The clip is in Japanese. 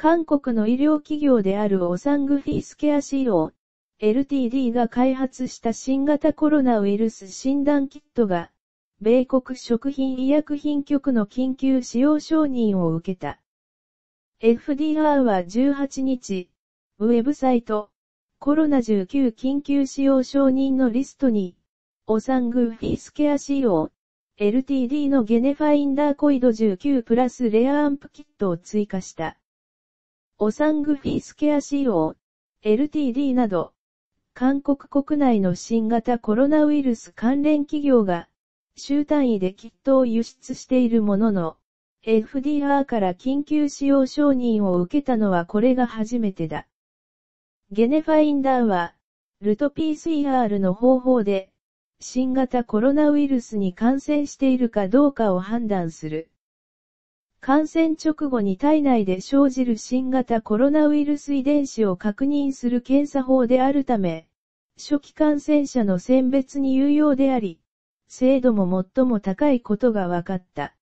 韓国の医療企業であるオサングフィスケア CO、LTD が開発した新型コロナウイルス診断キットが、米国食品医薬品局の緊急使用承認を受けた。FDR は18日、ウェブサイト、コロナ19緊急使用承認のリストに、オサングフィスケア CO、LTD のゲネファインダーコイド19プラスレアアンプキットを追加した。オサングフィスケア CO、LTD など、韓国国内の新型コロナウイルス関連企業が、週単位でキットを輸出しているものの、FDR から緊急使用承認を受けたのはこれが初めてだ。ゲネファインダーは、ルト PCR の方法で、新型コロナウイルスに感染しているかどうかを判断する。感染直後に体内で生じる新型コロナウイルス遺伝子を確認する検査法であるため、初期感染者の選別に有用であり、精度も最も高いことが分かった。